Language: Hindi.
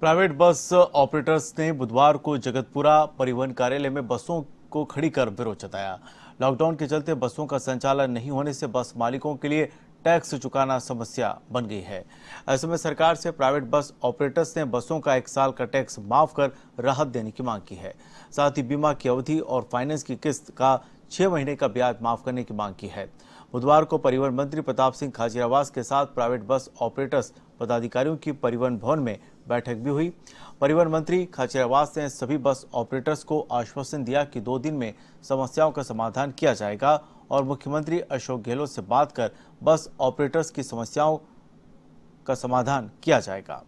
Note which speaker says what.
Speaker 1: प्राइवेट बस ऑपरेटर्स ने बुधवार को जगतपुरा परिवहन कार्यालय में बसों को खड़ी कर विरोध जताया लॉकडाउन के चलते बसों का संचालन नहीं होने से बस मालिकों के लिए टैक्स चुकाना समस्या बन गई है ऐसे में सरकार से प्राइवेट बस ऑपरेटर्स ने बसों का एक साल का टैक्स माफ कर राहत देने की मांग की है साथ ही बीमा की अवधि और फाइनेंस की किस्त का छह महीने का ब्याज माफ करने की मांग की है बुधवार को परिवहन मंत्री प्रताप सिंह खाजीरावास के साथ प्राइवेट बस ऑपरेटर्स पदाधिकारियों की परिवहन भवन में बैठक भी हुई परिवहन मंत्री खाचरावास ने सभी बस ऑपरेटर्स को आश्वासन दिया कि दो दिन में समस्याओं का समाधान किया जाएगा और मुख्यमंत्री अशोक गहलोत से बात कर बस ऑपरेटर्स की समस्याओं का समाधान किया जाएगा